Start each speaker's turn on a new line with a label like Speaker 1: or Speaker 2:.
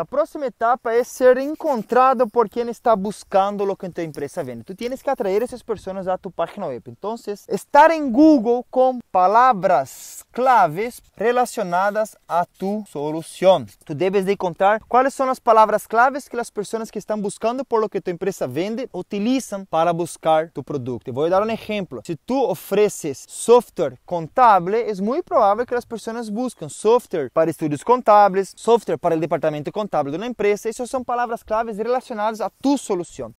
Speaker 1: A próxima etapa é ser encontrado por quem está buscando o que a tua empresa vende. Tu tienes que atrair essas pessoas à tua página web. Então, estar em Google com palavras claves relacionadas a tua solução. Tu debes de encontrar quais são as palavras claves que as pessoas que estão buscando por o que tua empresa vende utilizam para buscar tu produto. Vou dar um exemplo. Se tu ofereces software contábil, é muito provável que as pessoas busquem software para estudos contábeis, software para o departamento contábil contábil de empresa, Essas são palavras-chave relacionadas à tua solução.